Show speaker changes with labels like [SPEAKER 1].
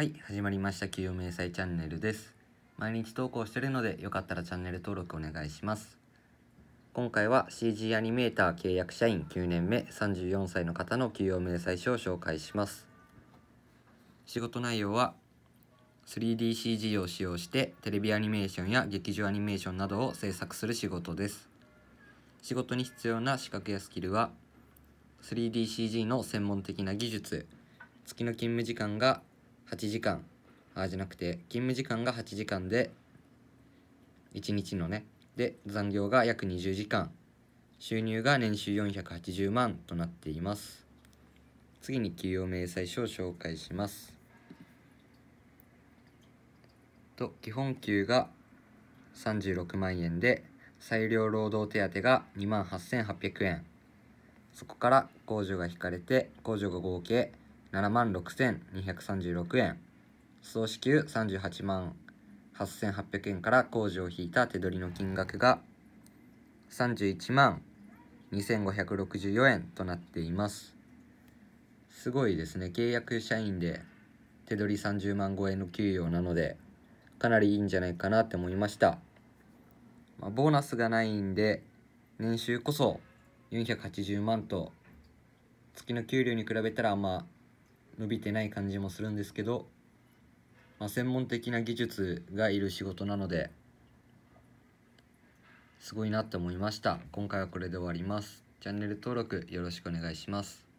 [SPEAKER 1] はい、始まりました。給与明細チャンネルです。毎日投稿してるので、よかったらチャンネル登録お願いします。今回は CG アニメーター契約社員9年目34歳の方の給与明細書を紹介します。仕事内容は 3DCG を使用してテレビアニメーションや劇場アニメーションなどを制作する仕事です。仕事に必要な資格やスキルは 3DCG の専門的な技術、月の勤務時間が8時間あじゃなくて勤務時間が8時間で1日のねで残業が約20時間収入が年収480万となっています次に給与明細書を紹介しますと基本給が36万円で裁量労働手当が2万8800円そこから控除が引かれて控除が合計7万6236円総支給38万8800円から工事を引いた手取りの金額が31万2564円となっていますすごいですね契約社員で手取り30万超えの給与なのでかなりいいんじゃないかなって思いました、まあ、ボーナスがないんで年収こそ480万と月の給料に比べたらまあ伸びてない感じもするんですけど、まあ、専門的な技術がいる仕事なのですごいなって思いました今回はこれで終わりますチャンネル登録よろしくお願いします